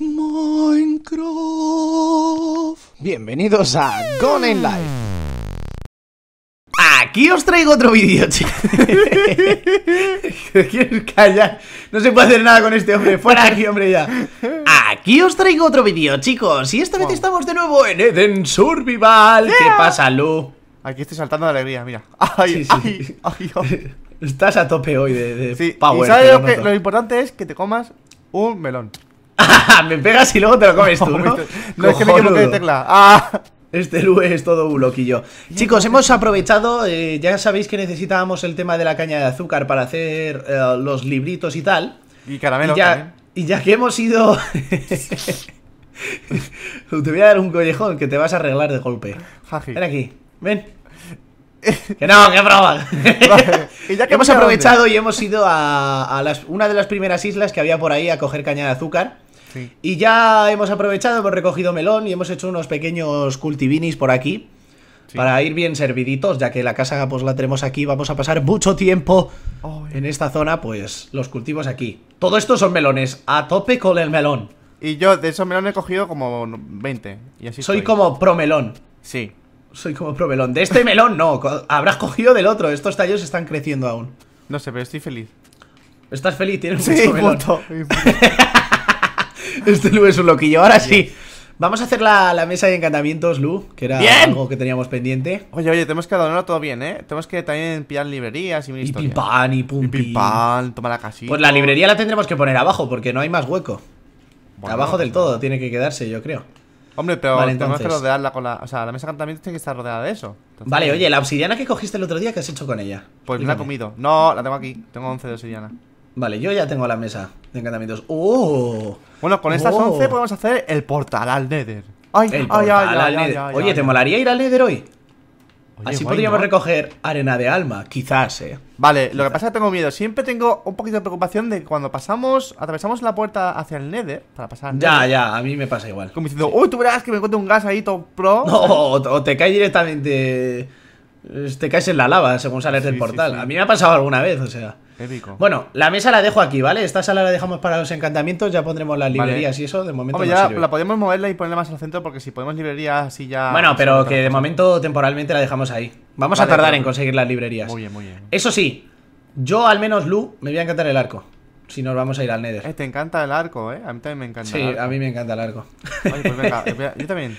Minecraft. Bienvenidos a Gone in Life. Aquí os traigo otro vídeo, chicos. ¿Quieres callar? No se puede hacer nada con este hombre. Fuera aquí, hombre, ya. Aquí os traigo otro vídeo, chicos. Y esta vez estamos de nuevo en Eden Survival. ¿Qué pasa, Lu? Aquí estoy saltando de alegría, mira. Ay, Estás a tope hoy de, sí. power. lo importante es que te comas un melón. me pegas y luego te lo comes tú, ¿no? no, es que me quedo de tecla. ¡Ah! Este Lu es todo un loquillo. Chicos, hemos aprovechado, eh, ya sabéis que necesitábamos el tema de la caña de azúcar para hacer eh, los libritos y tal. Y caramelo. Y ya, Y ya que hemos ido... te voy a dar un collejón que te vas a arreglar de golpe. Ven aquí, ven. que no, que probar. ya que hemos aprovechado y hemos ido a, una de las primeras islas que había por ahí a coger caña de azúcar. Y ya hemos aprovechado, hemos recogido melón y hemos hecho unos pequeños cultivinis por aquí. Para ir bien serviditos, ya que la casa pues la tenemos aquí, vamos a pasar mucho tiempo en esta zona, pues los cultivos aquí. Todo esto son melones, a tope con el melón. Y yo de esos melones he cogido como 20. Y así Soy como como promelón. Sí. Soy como promelón. De este melón no, habrás cogido del otro. Estos tallos están creciendo aún. No sé, pero estoy feliz. Estás feliz, tienes un mucho Este Lu es un loquillo. Ahora sí. Vamos a hacer la, mesa de encantamientos, Lu, que era algo que teníamos pendiente. Oye, oye, tenemos que adornarlo todo bien, ¿eh? Tenemos que también pillar librerías y ministros. Y pipan, y pum, y pipan, toma la casita. Pues la librería la tendremos que poner abajo, porque no hay más hueco. abajo pues del todo tiene que quedarse, yo creo. Hombre, pero tenemos que rodearla con la... O sea, la mesa de encantamientos tiene que estar rodeada de eso. vale, oye, la obsidiana que cogiste el otro día, ¿qué has hecho con ella? Pues me la he comido. No, la tengo aquí. Tengo 11 de obsidiana. Vale, yo ya tengo la mesa de encantamientos. ¡Oh! Bueno, con estas 11 podemos hacer el portal al Nether. ¡Ay, ay, ay, Oye, ¿te molaría ir al Nether hoy? Así podríamos recoger arena de alma, quizás, eh. Vale, lo que pasa es que tengo miedo. Siempre tengo un poquito de preocupación de cuando pasamos, atravesamos la puerta hacia el Nether para pasar. ya, ya, a mí me pasa igual. Como diciendo, uy, tú verás que me encuentro un gas ahí top pro. No, o te caes directamente. Eh, te caes en la lava según sales del portal. a mí me ha pasado alguna vez, o sea. Bueno, la mesa la dejo aquí, ¿vale? Esta sala la dejamos para los encantamientos, ya pondremos las librerías y eso, de momento. ya la podemos moverla y ponerla más al centro porque si podemos librerías así ya. Bueno, pero que de momento temporalmente la dejamos ahí. Vamos a tardar en conseguir las librerías. Muy bien, muy bien. Eso sí, yo al menos, Lu, me voy a encantar el arco. Si nos vamos a ir al Nether. Eh, te encanta el arco, ¿eh? A mí también me encanta. Sí, el arco. a mí me encanta el arco. Oye, pues venga, yo también.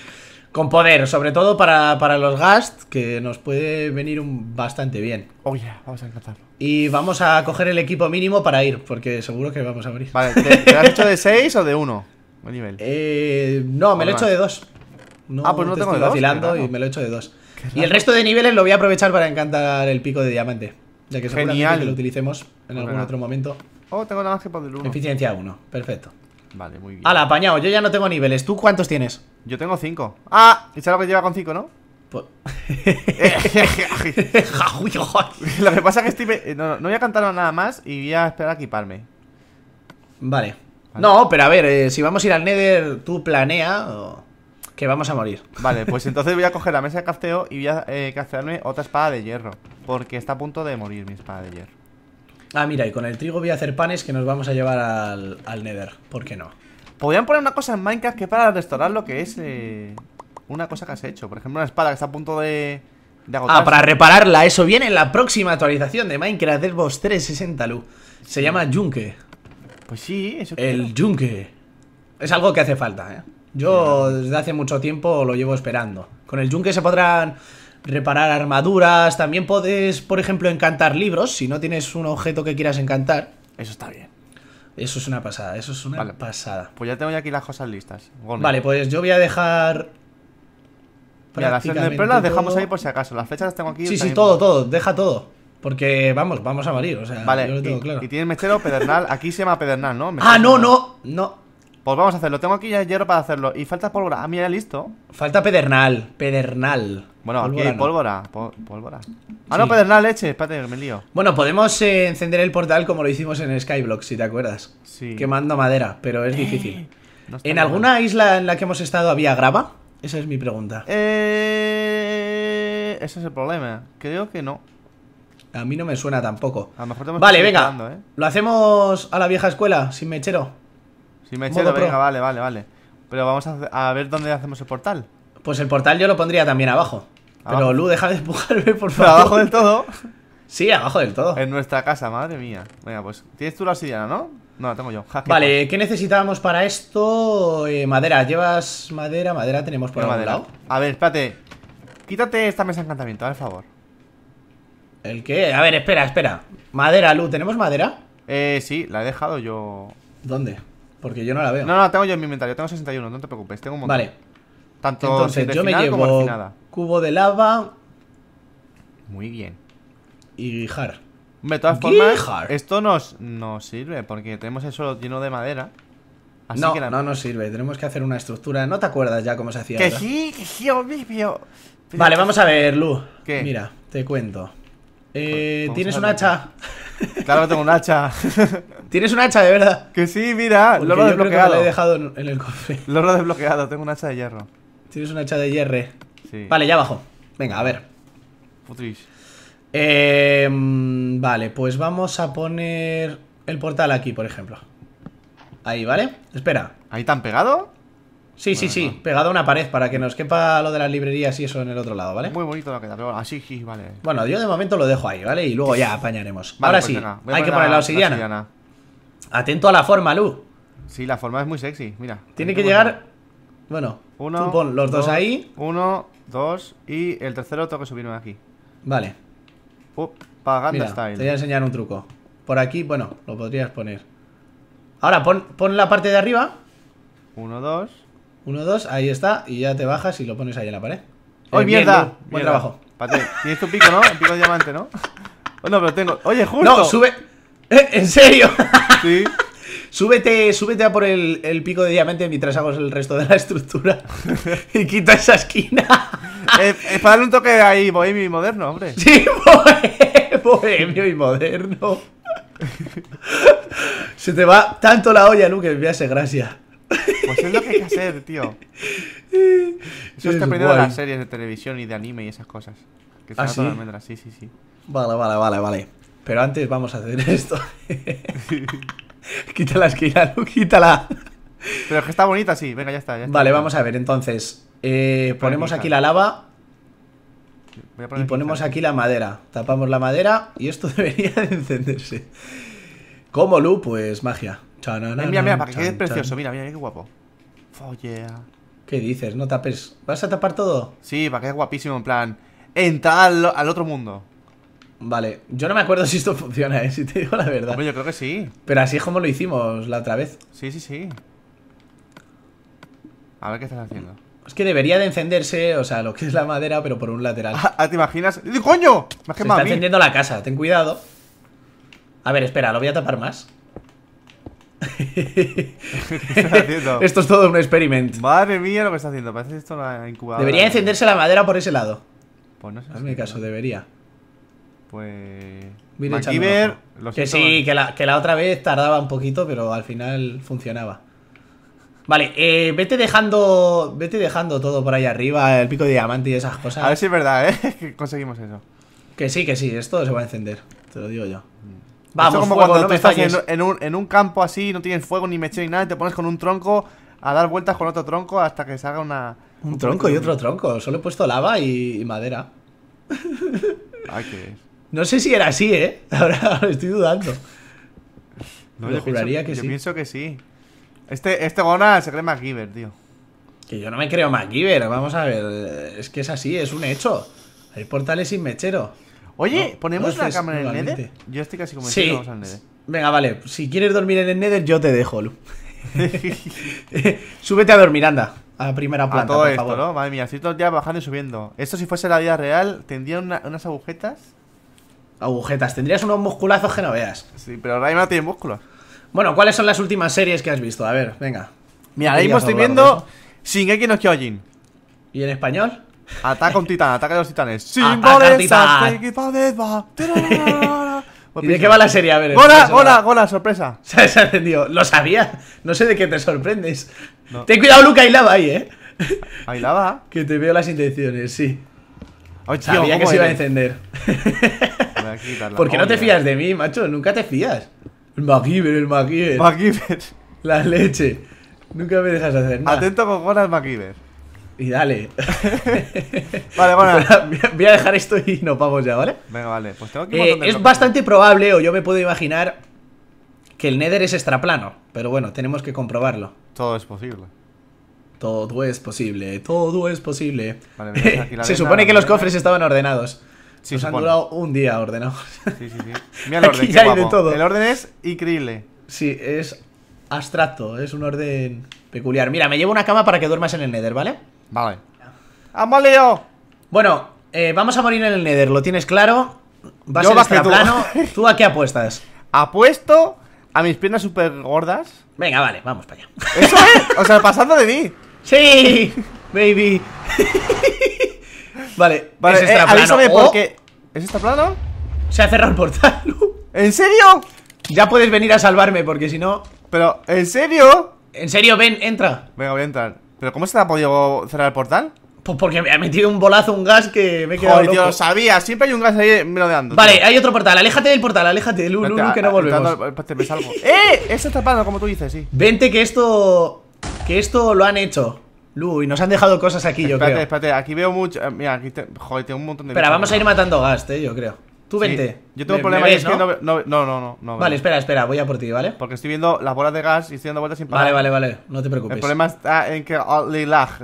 Con poder, sobre todo para, para los Gast, que nos puede venir un, bastante bien. Oh yeah, vamos a encantarlo. Y vamos a coger el equipo mínimo para ir, porque seguro que vamos a morir. Vale, ¿te, has hecho de 6 o de 1? Eh, no, me lo he hecho de 2. ah, pues no tengo estoy de vacilando y me lo he hecho de 2. Y el resto de niveles lo voy a aprovechar para encantar el pico de diamante. Ya que seguramente Genial. que lo utilicemos en pues algún otro momento. Oh, tengo nada más que el 1. Eficiencia 1, perfecto. Vale, muy bien. Ala, apañado, yo ya no tengo niveles. ¿Tú cuántos tienes? Yo tengo cinco Ah, y que lleva con cinco, ¿no? Pues... Lo que pasa es que estoy... No, no, voy a cantar nada más y voy a esperar a equiparme. Vale. No, pero a ver, eh, si vamos a ir al Nether, tú planea que vamos a morir. Vale, pues entonces voy a coger la mesa de casteo y voy a eh, otra espada de hierro. Porque está a punto de morir mi espada de hierro. Ah, mira, y con el trigo voy a hacer panes que nos vamos a llevar al, al Nether. ¿Por qué no? Podrían poner una cosa en Minecraft que para restaurar lo que es eh, una cosa que has hecho. Por ejemplo, una espada que está a punto de, de ah, agotarse. Ah, para repararla. Eso viene en la próxima actualización de Minecraft Xbox 360, Lu. Se llama Yunque. Pues sí, eso El Yunque. Es algo que hace falta, ¿eh? Yo desde hace mucho tiempo lo llevo esperando. Con el Yunque se podrán reparar armaduras, también puedes, por ejemplo, encantar libros, si no tienes un objeto que quieras encantar. Eso está bien. Eso es una pasada, eso es una pues, pasada. Pues ya tengo ya aquí las cosas listas. Vale, pues yo voy a dejar... las de las dejamos ahí por si acaso. Las fechas las tengo aquí. Sí, sí, todo, todo. Deja todo. Porque vamos, vamos a morir. O sea, vale, yo lo tengo claro. Y tienes mechero, pedernal. Aquí se llama pedernal, ¿no? ah, no, no, no. Pues vamos a hacerlo. Tengo aquí ya hierro para hacerlo. Y falta pólvora. a ah, mí mira, listo. Falta pedernal. Pedernal. Bueno, pólvora aquí pólvora. pólvora. Ah, no, pedernal, leche. Espérate, me lío. Bueno, podemos eh, encender el portal como lo hicimos en Skyblock, si te acuerdas. Sí. Quemando madera, pero es eh, difícil. ¿En alguna isla en la que hemos estado había grava? Esa es mi pregunta. Eh, ese es el problema. Creo que no. A mí no me suena tampoco. A lo mejor vale, venga. ¿Lo hacemos a la vieja escuela, sin mechero? Si me la venga, vale, vale, vale. Pero vamos a, ver dónde hacemos el portal. Pues el portal yo lo pondría también abajo. Pero Lu, deja de empujarme, por favor. abajo del todo. sí, abajo del todo. En nuestra casa, madre mía. Venga, pues tienes tú la silla, ¿no? No, la tengo yo. vale, pues. ¿qué necesitábamos para esto? Eh, madera, ¿llevas madera? Madera tenemos por algún lado. A ver, espérate. Quítate esta mesa de encantamiento, al favor. ¿El qué? A ver, espera, espera. Madera, Lu, ¿tenemos madera? Eh, sí, la he dejado yo. ¿Dónde? Porque yo no la veo. No, no, tengo yo en mi inventario. Tengo 61, no te preocupes. Tengo un montón. Vale. Tanto yo me llevo cubo de lava. Muy bien. Y jar. De todas formas, esto nos, nos sirve porque tenemos el suelo lleno de madera. Así no, que no nos sirve. Tenemos que hacer una estructura. ¿No te acuerdas ya cómo se hacía? Que que sí, obvio. vale, vamos a ver, Lu. ¿Qué? Mira, te cuento. Eh, pues ¿Tienes un hacha? Claro, tengo un hacha. ¿Tienes un hacha de verdad? Que sí, mira. lo he desbloqueado. Lo he dejado en, el cofre. he desbloqueado, tengo un hacha de hierro. Tienes un hacha de hierro. Sí. Vale, ya abajo. Venga, a ver. Putris. Em, vale, pues vamos a poner el portal aquí, por ejemplo. Ahí, ¿vale? Espera. ¿Ahí tan pegado? Sí, sí, sí, pegado a una pared para que nos quepa lo de las librerías y eso en el otro lado, ¿vale? Muy bonito lo da, pero así sí, vale. Bueno, yo de momento lo dejo ahí, ¿vale? Y luego ya apañaremos. Ahora pues sí, hay que poner la, obsidiana. Atento a la forma, Lu. Sí, la forma es muy sexy, mira. Tiene que llegar. Bueno. tú pon los dos, ahí. Uno, dos y el tercero tengo que subirme aquí. Vale. pagando style. Te voy a enseñar un truco. Por aquí, bueno, lo podrías poner. Ahora pon, pon la parte de arriba. Uno, dos. Uno, dos, ahí está. Y ya te bajas y lo pones ahí en la pared. ¡Oh, mierda! Buen trabajo. Pate, tienes tu pico, ¿no? Un pico de diamante, ¿no? bueno no, pero tengo. Oye, justo. No, sube. ¿Eh? ¿En serio? Sí. súbete, súbete a por el, el, pico de diamante mientras hago el resto de la estructura. y quita esa esquina. es, para darle un toque ahí, bohemio y moderno, hombre. Sí, bohemio y moderno. Se te va tanto la olla, Luke, me hace gracia. Pues es lo que hay que hacer, tío. Eso está aprendiendo las series de televisión y de anime y esas cosas. Que ¿Ah, sí? sí, sí, sí. Vale, vale, vale, vale. Pero antes vamos a hacer esto. quítala, esquina, quítala. Pero es que está bonita, sí. Venga, ya está. vale, vamos a ver. Entonces, eh, ponemos aquí la lava. Y ponemos aquí la madera. Tapamos la madera y esto debería de encenderse. ¿Cómo, Lu? Pues magia. Eh, mira, mira, mira, para que quede precioso. Mira, mira, qué guapo. Oh, yeah. ¿Qué dices? No tapes. ¿Vas a tapar todo? Sí, para que quede guapísimo, en plan. Entrar al, al, otro mundo. Vale, yo no me acuerdo si esto funciona, ¿eh? si te digo la verdad. Bueno, yo creo que sí. Pero así es como lo hicimos la otra vez. Sí, sí, sí. A ver qué estás haciendo. Es que debería de encenderse, o sea, lo que es la madera, pero por un lateral. Ah, ah, ¿te imaginas? ¡Coño! Me Se está encendiendo la casa, ten cuidado. A ver, espera, lo voy a tapar más. esto es todo un experimento. Madre mía lo que está haciendo. Parece esto la incubadora. Debería encenderse la madera por ese lado. Pues no sé. Hazme caso, debería. Pues. Mira, que sí, que la, otra vez tardaba un poquito, pero al final funcionaba. Vale, eh, vete dejando. Vete dejando todo por ahí arriba, el pico de diamante y esas cosas. A ver si es verdad, ¿eh? Que conseguimos eso. Que sí, que sí, esto se va a encender. Te lo digo yo. Mm. Vamos, como cuando estás en, un, campo así, no tienes fuego ni mechero ni nada, te pones con un tronco a dar vueltas con otro tronco hasta que salga una. Un, tronco y otro tronco. Solo he puesto lava y, madera. No sé si era así, ¿eh? Ahora estoy dudando. No, yo juraría que sí. Yo pienso que sí. Este, este Gona se cree MacGyver, tío. Que yo no me creo MacGyver, vamos a ver. Es que es así, es un hecho. Hay portales sin mechero. Oye, ¿ponemos la cámara en el Nether? Yo estoy casi convencido sí. que vamos al Nether. Venga, vale. Si quieres dormir en el Nether, yo te dejo, Lu. Súbete a dormir, anda. A primera planta, a todo esto, ¿no? Madre mía, estoy todo el bajando y subiendo. Esto si fuese la vida real, tendría unas agujetas. Agujetas, tendrías unos musculazos que no veas. Sí, pero Raima no tiene músculos. Bueno, ¿cuáles son las últimas series que has visto? A ver, venga. Mira, ahí me estoy viendo Shingeki no Kyojin. ¿Y en español? Ataca un titán, ataca a los titanes. Sin titán. ¿Y de qué va la serie? A ver. Gola, gola, gola, sorpresa. Se ha encendido. Lo sabía. No sé de qué te sorprendes. Te Ten cuidado, Luca, y lava ahí, eh. Ahí lava. Que te veo las intenciones, sí. Oh, sabía que se iba a encender. ¿Por qué no te fías de mí, macho? Nunca te fías. El MacGyver, el MacGyver. La leche. Nunca me dejas hacer nada. Atento con Gola, el y dale. vale, bueno. Voy a dejar esto y nos vamos ya, ¿vale? Venga, vale. Pues tengo aquí un eh, Es bastante probable, o yo me puedo imaginar, que el Nether es extraplano. Pero bueno, tenemos que comprobarlo. Todo es posible. Todo es posible, todo es posible. Se supone que los cofres estaban ordenados. Si, Nos han durado un día ordenados. Sí, sí, sí. Mira el orden, todo. El orden es increíble. Sí, es abstracto, es un orden peculiar. Mira, me llevo una cama para que duermas en el Nether, ¿vale? Vale. Bueno, eh, vamos a morir en el Nether, ¿lo tienes claro? vas a ser tú. plano. ¿Tú a qué apuestas? Apuesto a mis piernas súper gordas. Venga, vale, vamos para allá. Eso es, o sea, pasando de mí. ¡Sí! ¡Baby! vale, vale ¿es eh, ¿Es esta plano? Se ha cerrado el portal. ¿En serio? ya puedes venir a salvarme, porque si no. Pero, ¿en serio? En serio, ven, entra. Venga, voy a entrar. ¿Pero cómo se te ha podido cerrar el portal? Pues porque me ha metido un bolazo, un gas que me he quedado. Joder, loco. sabía, siempre hay un gas ahí merodeando. Vale, hay otro portal, aléjate del portal, aléjate, Lu, Lu, que no volvemos. Te, me salgo. ¡Eh! Esto está tapado, como tú dices, sí. Vente que esto. Que esto lo han hecho. Lu, y nos han dejado cosas aquí, yo creo. Espérate, espérate, aquí veo mucho. Eh, mira, aquí joder, tengo un montón de. Pero vamos a ir matando gas, eh, yo creo. Tú vente. Yo tengo un problema es que no, no, no, no, no Vale, espera, espera, voy a por ti, ¿vale? Porque estoy viendo las bolas de gas y estoy dando vueltas sin parar. Vale, vale, vale, no te preocupes. El problema está en que oh, Lilag,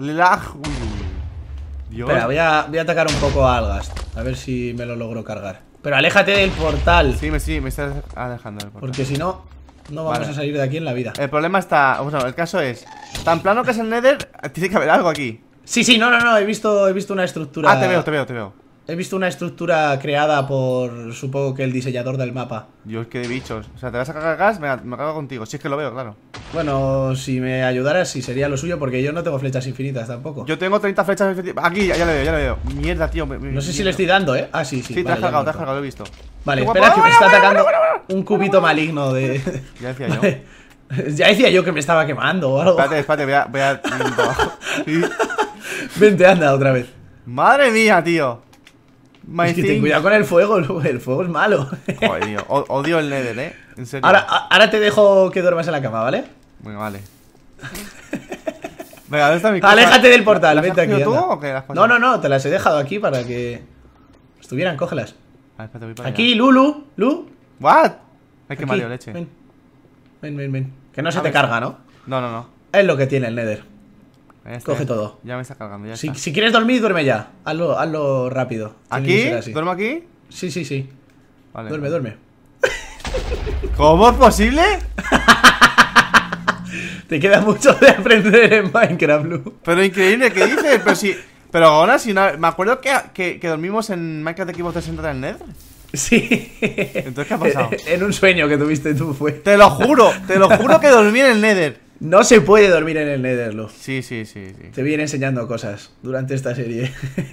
Dios. Espera, voy a, voy a atacar un poco a gas, a ver si me lo logro cargar. Pero aléjate del portal. Sí, me, sí, me estás alejando del portal. Porque si no, no vamos a salir de aquí en la vida. El problema está, vamos a el caso es, tan plano que es el Nether, tiene que haber algo aquí. Sí, sí, no, no, no, he visto he visto una estructura. Ah, te veo, te veo, te veo. He visto una estructura creada por, supongo que el diseñador del mapa. Dios, que de bichos. O sea, ¿te vas a cagar gas? Me, me cago contigo. Si es que lo veo, claro. Bueno, si me ayudaras, sí sería lo suyo, porque yo no tengo flechas infinitas tampoco. Yo tengo 30 flechas infinitas. Aquí, ya, le veo, ya le veo. Mierda, tío. no sé si le estoy dando, ¿eh? Ah, sí, sí. Sí, te has cargado, te has cargado, lo he visto. Vale, espera que me está atacando un cubito maligno de... Ya decía yo. ya decía yo que me estaba quemando o algo. Espérate, espérate, voy a... Voy a... Vente, anda, otra vez. Madre mía, tío es que ten cuidado con el fuego, el fuego es malo. Joder, odio el Nether, eh. En serio. Ahora, ahora te dejo que duermas en la cama, ¿vale? Muy vale. Venga, ¿dónde está mi cama? Aléjate del portal, vente aquí. Tú, o qué, no, no, no, te las he dejado aquí para que estuvieran, cógelas. A ver, aquí, Lulu, Lu. ¿What? Hay que leche. Ven, ven, ven. ven. Que no se ah, te carga, ¿no? No, no, no. Es lo que tiene el Nether. Este, Coge todo. Ya me está cargando, ya si, está. si, quieres dormir, duerme ya. Hazlo, hazlo rápido. ¿Aquí? ¿Duermo aquí? Sí, sí, sí. Vale. Duerme, duerme. ¿Cómo es posible? Te queda mucho de aprender en Minecraft, Blue. Pero increíble, ¿qué dices? Pero si... Pero ahora si Me acuerdo que, que, dormimos en Minecraft Equipo Xbox 360 en Nether. Sí. Entonces, ¿qué ha pasado? en un sueño que tuviste tú fue. Te lo juro, te lo juro que dormí en el Nether. No se puede dormir en el Netherloop. Sí, sí, sí, sí. Te viene enseñando cosas durante esta serie.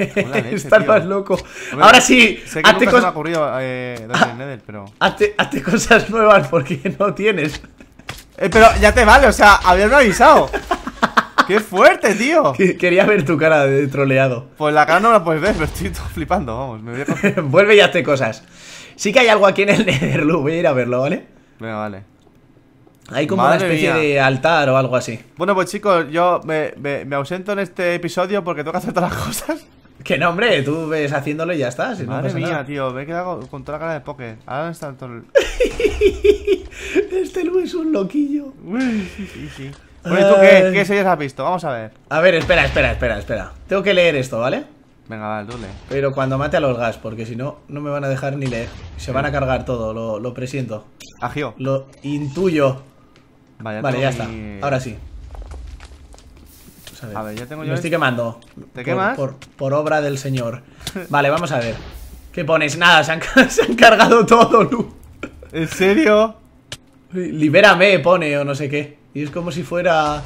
Estás más loco. Ahora sí, hazte el Nether, pero. Hazte, cosas nuevas porque no tienes. Eh, pero ya te vale, o sea, haberme avisado. ¡Qué fuerte, tío! Quería ver tu cara de troleado. Pues la cara no la puedes ver, pero estoy flipando, vamos. Vuelve y hazte cosas. Sí que hay algo aquí en el Netherloop, voy a ir a verlo, ¿vale? Venga, vale. Hay como una especie de altar o algo así. Bueno, pues chicos, yo me, ausento en este episodio porque tengo que hacer todas las cosas. Que no, hombre, tú ves haciéndolo y ya estás Madre mía, tío, me he quedado con toda la cara de poker. Ahora está todo el... este Luis es un loquillo. sí, sí, ¿y tú qué, eh. qué series has visto? Vamos a ver. A ver, espera, espera, espera, espera. Tengo que leer esto, ¿vale? Venga, dale, doble. Pero cuando mate a los gas, porque si no, no me van a dejar ni leer. Se van a cargar todo, lo, lo presiento. Agio. Lo intuyo. Vale, ya, está. Ahora sí. a, tengo yo. Me estoy quemando. ¿Te por, Por, obra del señor. Vale, vamos a ver. ¿Qué pones? Nada, se han, cargado todo, Lu. ¿En serio? Libérame, pone, o no sé qué. Y es como si fuera.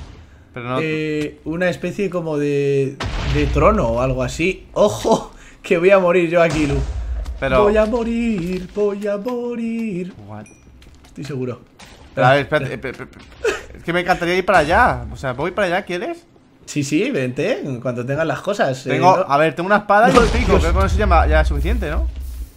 Eh, una especie como de. de trono o algo así. ¡Ojo! Que voy a morir yo aquí, Lu. Pero... Voy a morir, voy a morir. Estoy seguro a ver, espérate, eh, Es que me encantaría ir para allá. O sea, ¿voy para allá? ¿Quieres? Sí, sí, vente, cuando tengas las cosas. Eh, tengo, A ver, tengo una espada y un pico. Creo que con eso ya, es suficiente, ¿no?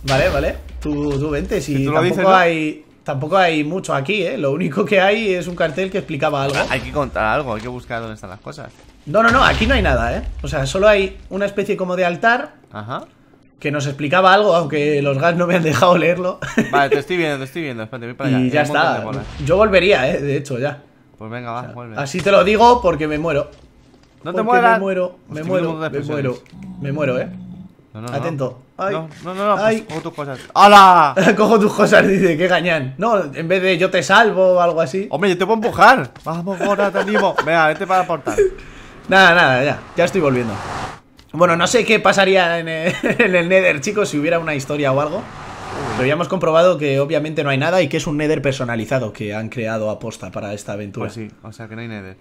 Vale, vale. Tú, tú vente. Si, tampoco, hay, tampoco hay mucho aquí, ¿eh? Lo único que hay es un cartel que explicaba algo. Hay que contar algo, hay que buscar dónde están las cosas. No, no, no, aquí no hay nada, ¿eh? O sea, solo hay una especie como de altar. Ajá que nos explicaba algo, aunque los gas no me han dejado leerlo. Vale, te estoy viendo, te estoy viendo. Espérate, voy para allá. Y ya está. Yo volvería, eh, de hecho, ya. Pues venga, va, vuelve. Así te lo digo porque me muero. No te mueras. Me muero, me muero, me muero. Me muero, eh. No, no, Atento. Ay. No, no, no, no pues Ay. cojo tus cosas. ¡Hala! cojo tus cosas, dice, qué gañán. No, en vez de yo te salvo o algo así. Hombre, yo te puedo empujar. Vamos, ahora te Venga, vete para el portal. Nada, nada, ya. Ya estoy volviendo. Bueno, no sé qué pasaría en el, Nether, chicos, si hubiera una historia o algo. Pero ya hemos comprobado que obviamente no hay nada y que es un Nether personalizado que han creado aposta para esta aventura. Pues sí, o sea que no hay Nether.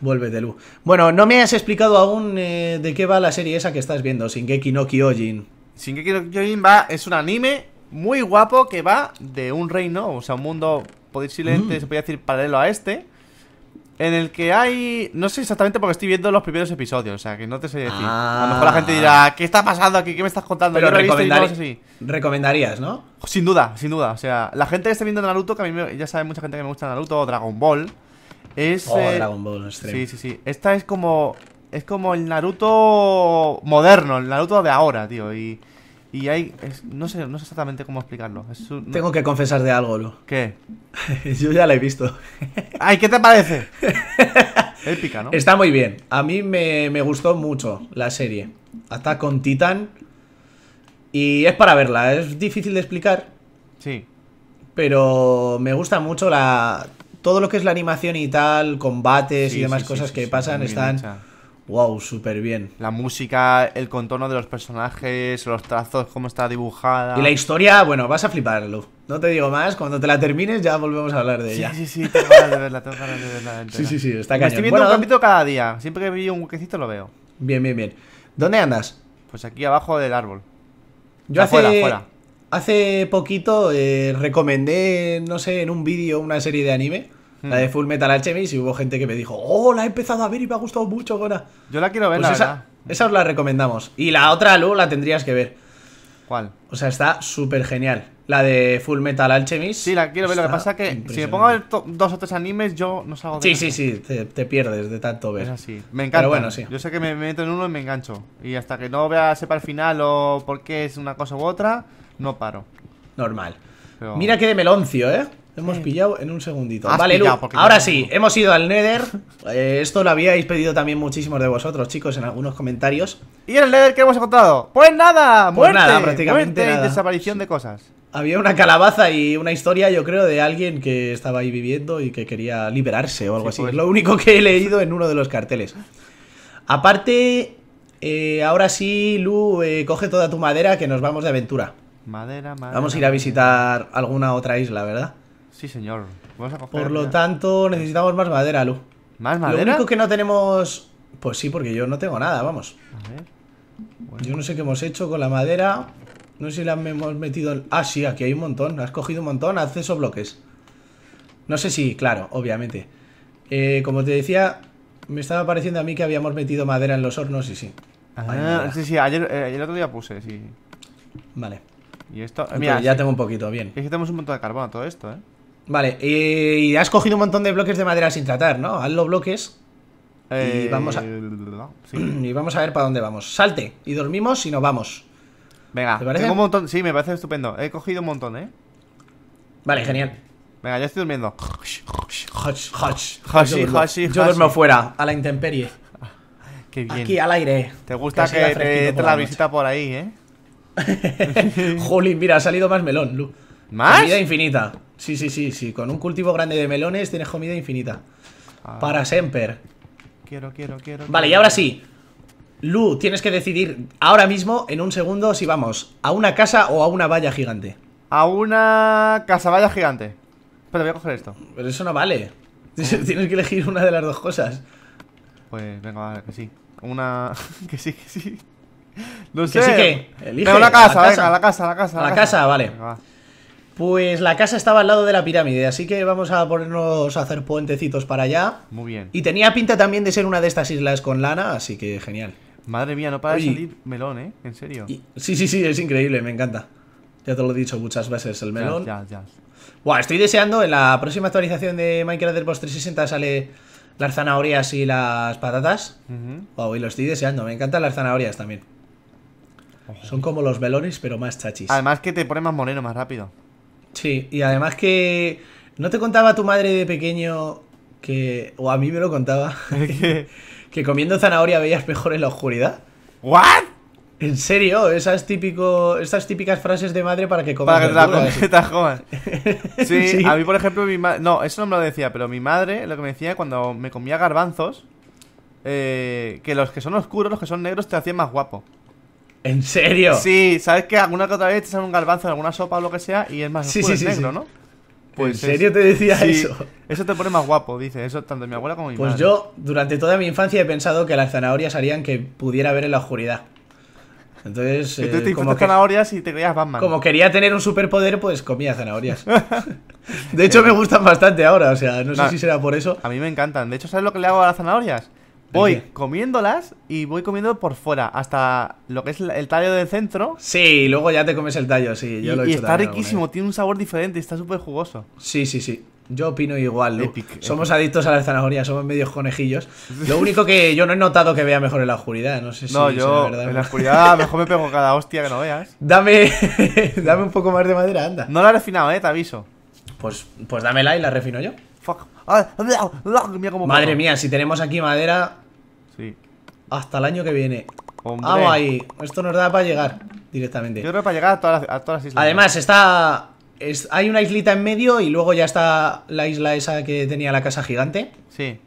Vuelve de luz. Bueno, no me has explicado aún eh, de qué va la serie esa que estás viendo, Shingeki no Kyojin. Shingeki no Kyojin va, es un anime muy guapo que va de un reino, o sea, un mundo posiblemente pues, mm. se podría decir paralelo a este en el que hay. No sé exactamente porque estoy viendo los primeros episodios, o sea, que no te sé decir. A lo mejor la gente dirá, ah. ¿qué está pasando aquí? ¿Qué me estás contando? Pero así. recomendarías, ¿no? Sin duda, sin duda. O sea, la gente que está viendo Naruto, que a mí ya sabe mucha gente que me gusta Naruto o Dragon Ball. Es. Oh, eh, Dragon Ball, Sí, sí, sí. Esta es como. Es como el Naruto moderno, el Naruto de ahora, tío. Y y hay. no, sé, no sé exactamente cómo explicarlo. Tengo que confesar de algo, lo ¿Qué? Yo ya la he visto. ¡Ay, qué te parece! Épica, ¿no? Está muy bien. A mí me, gustó mucho la serie. Hasta con Titan. Y es para verla. Es difícil de explicar. Sí. Pero me gusta mucho la. Todo lo que es la animación y tal, combates y demás cosas que pasan, están Wow, súper bien. La música, el contorno de los personajes, los trazos, cómo está dibujada. Y la historia, bueno, vas a fliparlo. No te digo más, cuando te la termines ya volvemos a hablar de ella. Sí, sí, sí, tengo ganas de verla, de Sí, sí, sí, está cañón. estoy viendo un capítulo cada día. Siempre que veo un huequecito lo veo. Bien, bien, bien. ¿Dónde andas? Pues aquí abajo del árbol. Yo hace, fuera, hace poquito eh, recomendé, no sé, en un vídeo una serie de anime. La de hmm. Full Metal Alchemist y hubo gente que me dijo, oh, la he empezado a ver y me ha gustado mucho, Gona. Yo la quiero ver, pues esa, esa os la recomendamos. Y la otra, Lu, la tendrías que ver. ¿Cuál? O sea, está súper genial. La de Full Metal Alchemist. Sí, la quiero ver. Lo que pasa es que si me pongo a ver dos o tres animes, yo no salgo de Sí, sí, sí, te, pierdes de tanto ver. Es así. Me encanta. Pero bueno, sí. Yo sé que me meto en uno y me engancho. Y hasta que no vea, sepa el final o por qué es una cosa u otra, no paro. Normal. Mira qué de meloncio, ¿eh? hemos pillado en un segundito. vale, Lu, ahora sí, hemos ido al Nether. Eh, esto lo habíais pedido también muchísimos de vosotros, chicos, en algunos comentarios. ¿Y en el Nether qué hemos encontrado? Pues nada, pues muerte, nada, prácticamente y desaparición de cosas. Había una calabaza y una historia, yo creo, de alguien que estaba ahí viviendo y que quería liberarse o algo así. Pues. Es lo único que he leído en uno de los carteles. Aparte, eh, ahora sí, Lu, eh, coge toda tu madera que nos vamos de aventura. Madera, madera. Vamos a ir a visitar alguna otra isla, ¿verdad? Sí, señor. Por lo tanto, necesitamos más madera, Lu. ¿Más madera? Lo único que no tenemos... Pues sí, porque yo no tengo nada, vamos. A ver. Yo no sé qué hemos hecho con la madera. No sé si la hemos metido... Ah, sí, aquí hay un montón. Has cogido un montón. esos bloques. No sé si, claro, obviamente. Eh, como te decía, me estaba pareciendo a mí que habíamos metido madera en los hornos y sí. Ah, sí, sí, eh, ayer, otro día puse, sí. Vale. Y esto... Eh, mira, ya tengo un poquito, bien. Es que tenemos un montón de carbón todo esto, ¿eh? Vale, eh, y has cogido un montón de bloques de madera sin tratar, ¿no? Haz los bloques. y, eh, vamos a... y vamos a ver para dónde vamos. Salte y dormimos y nos vamos. Venga, Tengo un montón. Sí, me parece estupendo. He cogido un montón, ¿eh? Vale, genial. Venga, ya estoy durmiendo. Hush, hush. yo, yo duermo fuera, a la intemperie. Qué bien. Aquí al aire. ¿Te gusta que, te, la, visita por ahí, eh? Jolín, mira, ha salido más melón, Lu. ¿Más? vida infinita. Sí, sí, sí, sí. Con un cultivo grande de melones tienes comida infinita. Ah. Para Semper. Quiero, quiero, quiero. Vale, y ahora sí. Lu, tienes que decidir ahora mismo, en un segundo, si vamos a una casa o a una valla gigante. A una casa valla gigante. Pero voy a coger esto. Pero eso no vale. Tienes que elegir una de las dos cosas. Pues venga, vale, que sí. Una. que sí, que sí. No sé. Que sí que. Elige. Pero la casa, la venga, casa. la casa, la casa. A la casa, vale. Pues la casa estaba al lado de la pirámide, así que vamos a ponernos a hacer puentecitos para allá. Muy bien. Y tenía pinta también de ser una de estas islas con lana, así que genial. Madre mía, no para salir melón, ¿eh? En serio. Sí, sí, sí, es increíble, me encanta. Ya te lo he dicho muchas veces, el melón. Ya, ya, ya. Buah, estoy deseando, en la próxima actualización de Minecraft Boss 360 sale las zanahorias y las patatas. y lo estoy deseando, me encantan las zanahorias también. Son como los melones, pero más chachis. Además que te pone más moreno, más rápido. Sí, y además que. ¿No te contaba tu madre de pequeño que. o a mí me lo contaba? que, comiendo zanahoria veías mejor en la oscuridad. ¿What? En serio, esas típico, esas típicas frases de madre para que comas. Para que la Sí, sí, a mí, por ejemplo, mi madre. No, eso no me lo decía, pero mi madre lo que me decía cuando me comía garbanzos. Eh, que los que son oscuros, los que son negros, te hacían más guapo. ¿En serio? Sí, sabes que alguna que otra vez te sale un garbanzo en alguna sopa o lo que sea y es más negro, ¿no? Pues ¿En serio te decía eso? Eso te pone más guapo, dice. Eso tanto mi abuela como mi pues Pues yo, durante toda mi infancia, he pensado que las zanahorias harían que pudiera ver en la oscuridad. Entonces. Y tú eh, te como zanahorias y te creías Batman. Como quería tener un superpoder, pues comía zanahorias. de hecho, eh. me gustan bastante ahora, o sea, no sé si será por eso. A mí me encantan. De hecho, ¿sabes lo que le hago a las zanahorias? Voy comiéndolas y voy comiendo por fuera, hasta lo que es el tallo del centro. Sí, luego ya te comes el tallo, sí, yo lo he y está riquísimo, tiene un sabor diferente, está súper jugoso. Sí, sí, sí. Yo opino igual, ¿no? somos adictos a la zanahoria, somos medios conejillos. Lo único que yo no he notado que vea mejor en la oscuridad, no sé si No, yo en la oscuridad mejor me pego cada hostia que no veas. Dame dame un poco más de madera, anda. No la he refinado, eh, te aviso. Pues pues dámela y la refino yo. Fuck. Ah, Madre mía, si tenemos aquí madera. Sí. Hasta el año que viene. Vamos ahí. Esto nos da para llegar directamente. Yo para llegar a todas las, islas. Además, está. hay una islita en medio y luego ya está la isla esa que tenía la casa gigante. Sí.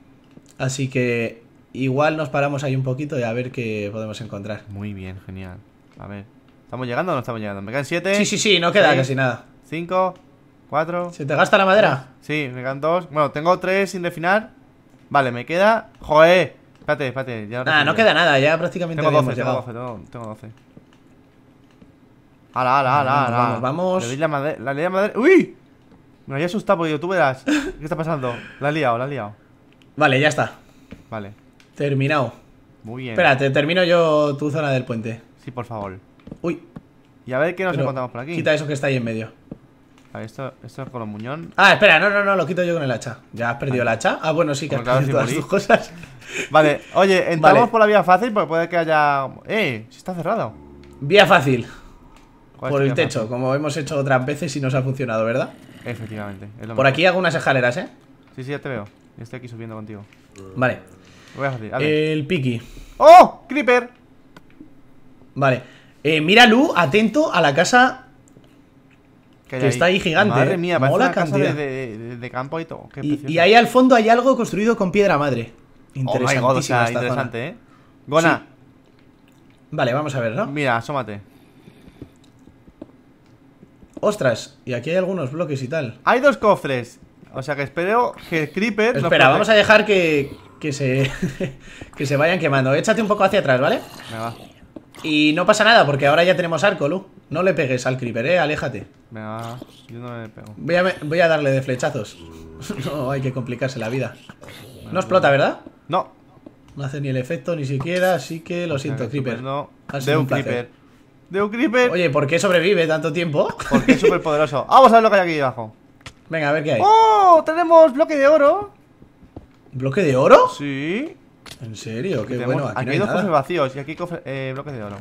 Así que igual nos paramos ahí un poquito y a ver qué podemos encontrar. Muy bien, genial. A ver. ¿Estamos llegando o no estamos llegando? ¿Me quedan siete. Sí, sí, sí, no queda casi nada. Cinco 4. ¿Se te gasta la madera? Sí, me quedan dos. Bueno, tengo tres sin definar Vale, me queda. ¡Joder! Espérate, espérate. Ya no queda nada, ya prácticamente tengo 12, tengo 12, tengo, tengo 12. ¡Hala, hala, Vamos, vamos. Le la, la madera. ¡Uy! Me había asustado porque tú verás. ¿Qué está pasando? La he liado, la he liado. Vale, ya está. Vale. Terminado. Muy bien. Espérate, termino yo tu zona del puente. Sí, por favor. Uy. Y a ver qué nos encontramos por aquí. Quita eso que está ahí en medio. Ah, esto es con los muñón. Ah, espera, no, no, no, lo quito yo con el hacha. ¿Ya has perdido el hacha? Ah, bueno, sí, que has perdido todas tus cosas. Vale, oye, entramos por la vía fácil porque puede que haya. ¡Eh! Si está cerrado. Vía fácil. Por el techo, como hemos hecho otras veces y nos ha funcionado, ¿verdad? Efectivamente. por aquí hago unas escaleras, ¿eh? Sí, sí, ya te veo. Estoy aquí subiendo contigo. Vale. El piqui. ¡Oh! ¡Creeper! Vale. Eh, mira, Lu, atento a la casa que, está ahí gigante. Madre mía, de, campo y todo. y, ahí al fondo hay algo construido con piedra madre. Oh interesante. ¿eh? Gona. Vale, vamos a ver, ¿no? Mira, asómate. Ostras, y aquí hay algunos bloques y tal. Hay dos cofres. O sea que espero que el Creeper. Espera, vamos a dejar que, que se que se vayan quemando. Échate un poco hacia atrás, ¿vale? Me va. Y no pasa nada, porque ahora ya tenemos arco, Lu. No le pegues al creeper, eh, aléjate. Venga, yo no le pego. Voy a, darle de flechazos. no, hay que complicarse la vida. No explota, ¿verdad? No. No hace ni el efecto ni siquiera, así que lo siento, creeper. No, de un creeper. De un creeper. Oye, ¿por qué sobrevive tanto tiempo? Porque es súper poderoso. Vamos a ver lo que hay aquí abajo. Venga, a ver qué hay. ¡Oh! Tenemos bloque de oro. ¿Bloque de oro? Sí. ¿En serio? Qué bueno. Aquí, hay, dos cofres vacíos y aquí cofres eh, bloques de oro.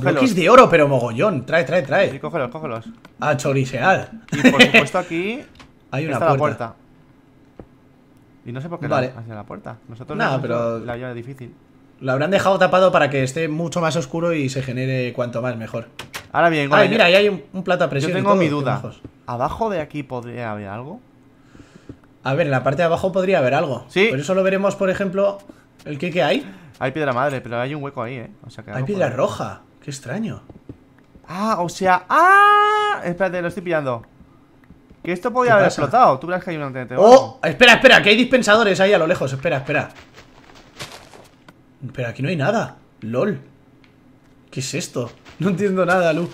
Bloques de oro, pero mogollón. Trae, trae, trae. Sí, cógelos, cógelos. A chorisear. Y por supuesto aquí. hay una puerta. Y no sé por qué vale. hacia la puerta. Nosotros Nada, no pero la llave difícil. Lo habrán dejado tapado para que esté mucho más oscuro y se genere cuanto más mejor. Ahora bien, mira, ahí hay un, plata plato a presión. Yo tengo mi duda. ¿Abajo de aquí podría haber algo? A ver, en la parte de abajo podría haber algo. Sí. Pero eso lo veremos, por ejemplo. ¿El qué, que hay? Hay piedra madre, pero hay un hueco ahí, ¿eh? hay piedra roja. Qué extraño. Ah, o sea... ¡Ah! Espérate, lo estoy pillando. Que esto podía haber explotado. Tú que hay un ¡Oh! Espera, espera, que hay dispensadores ahí a lo lejos. Espera, espera. Pero aquí no hay nada. LOL. ¿Qué es esto? No entiendo nada, Lu.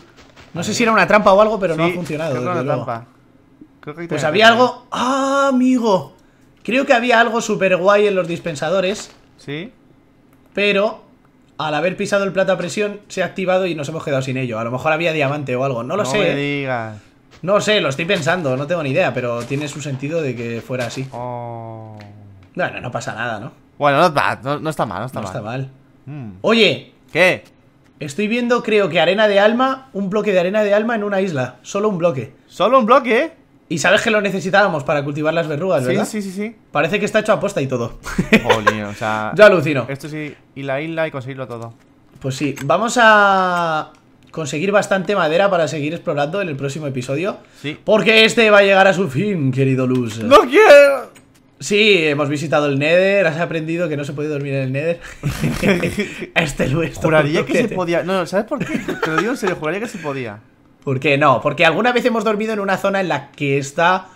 No sé si era una trampa o algo, pero no ha funcionado. Creo una trampa. pues había algo. ¡Ah, amigo! Creo que había algo súper guay en los dispensadores. Sí. Pero al haber pisado el plato a presión se ha activado y nos hemos quedado sin ello. A lo mejor había diamante o algo, no lo no sé. Me digas. No sé, lo estoy pensando, no tengo ni idea, pero tiene su sentido de que fuera así. Oh. Bueno, no pasa nada, ¿no? Bueno, no, está, no, no está mal, no está mal. Está mal. Mm. Oye. ¿Qué? Estoy viendo, creo que arena de alma, un bloque de arena de alma en una isla. Solo un bloque. ¿Solo un bloque? Y sabes que lo necesitábamos para cultivar las verrugas, ¿verdad? Sí, sí, sí, Parece que está hecho a posta y todo. Jolín, o sea. Yo alucino. Esto sí, y la isla y conseguirlo todo. Pues sí, vamos a conseguir bastante madera para seguir explorando en el próximo episodio. Sí. Porque este va a llegar a su fin, querido Luz. ¡No quiero! Sí, hemos visitado el Nether, has aprendido que no se puede dormir en el Nether. este Luis. Juraría que se podía. No, ¿sabes por qué? Te lo digo en serio, juraría que se podía. ¿Por qué no? Porque alguna vez hemos dormido en una zona en la que está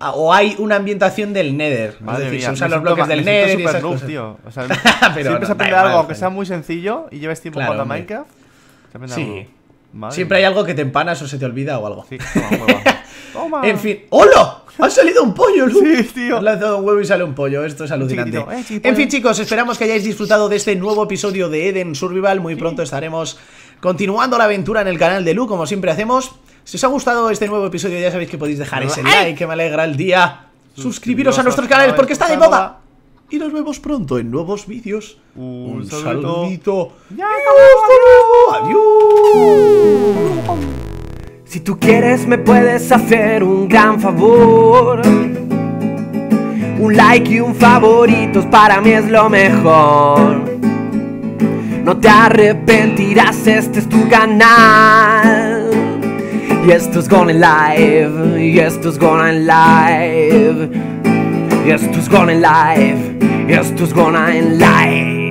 o hay una ambientación del Nether. es decir, se usan los bloques del Nether y Tío. O sea, Pero siempre se aprende algo, aunque sea muy sencillo y lleves tiempo con jugando a Minecraft. Se aprende algo. siempre hay algo que te empanas o se te olvida o algo. Sí, En fin. ¡Hola! ¡Ha salido un pollo, Lu! Sí, tío. Ha lanzado un huevo y sale un pollo. Esto es alucinante. Eh, en fin, chicos, esperamos que hayáis disfrutado de este nuevo episodio de Eden Survival. Muy pronto estaremos continuando la aventura en el canal de Lu, como siempre hacemos. Si os ha gustado este nuevo episodio, ya sabéis que podéis dejar ese like, que me alegra el día. Suscribiros a nuestros canales porque está de moda. Y nos vemos pronto en nuevos vídeos. Un, saludito. Ya, Adiós. Si tú quieres me puedes hacer un gran favor. Un like y un favoritos para mí es lo mejor. No te arrepentirás, este es tu canal. Y esto es en Live, y esto es en Live. Y esto es en Live, y esto es en Live.